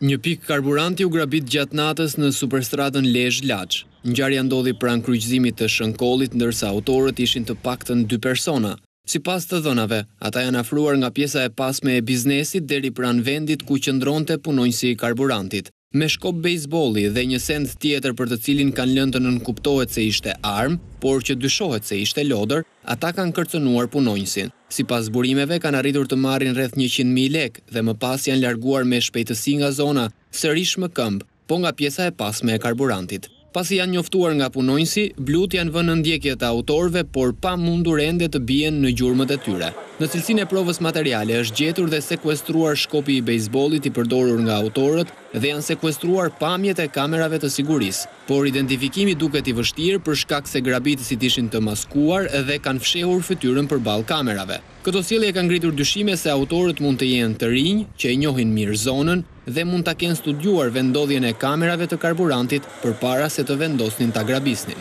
Një pik karburanti u grabit gjatë natës në superstratën Lejsh-Lach. Njarja ndodhi pran kryqëzimit të shënkollit, ndërsa autorët ishin të pakten dy persona. Si pas të dhënave, ata janë afruar nga pjesa e pasme e biznesit deri pran vendit ku qëndron të punojnësi i karburantit. Me shkop bejzbolli dhe një send tjetër për të cilin kanë lëndën nënkuptohet se ishte armë, por që dyshohet se ishte lodër, ata kanë kërcenuar punojnësin. Si pas burimeve, kanë arritur të marrin rreth 100.000 lek dhe më pas janë larguar me shpejtësi nga zona, sërish më këmbë, po nga pjesa e pas me e karburantit. Pasi janë njoftuar nga punojnësi, blut janë vënë ndjekjet autorve, por pa mundur ende të bjen në gjurëmët e tyre. Në cilësin e provës materiale është gjetur dhe sekwestruar shkopi i bejsbolit i përdorur nga autorët dhe janë sekwestruar pamjet e kamerave të siguris. Por identifikimi duket i vështirë për shkak se grabitësit ishin të maskuar dhe kanë fshehur fëtyrën për balë kamerave. Këto sili e kanë gritur dyshime se autorët mund të jenë të rinjë, që e njohin mirë zonën dhe mund të kenë studuar vendodhjen e kamerave të karburantit për para se të vendosnin të grabisnin.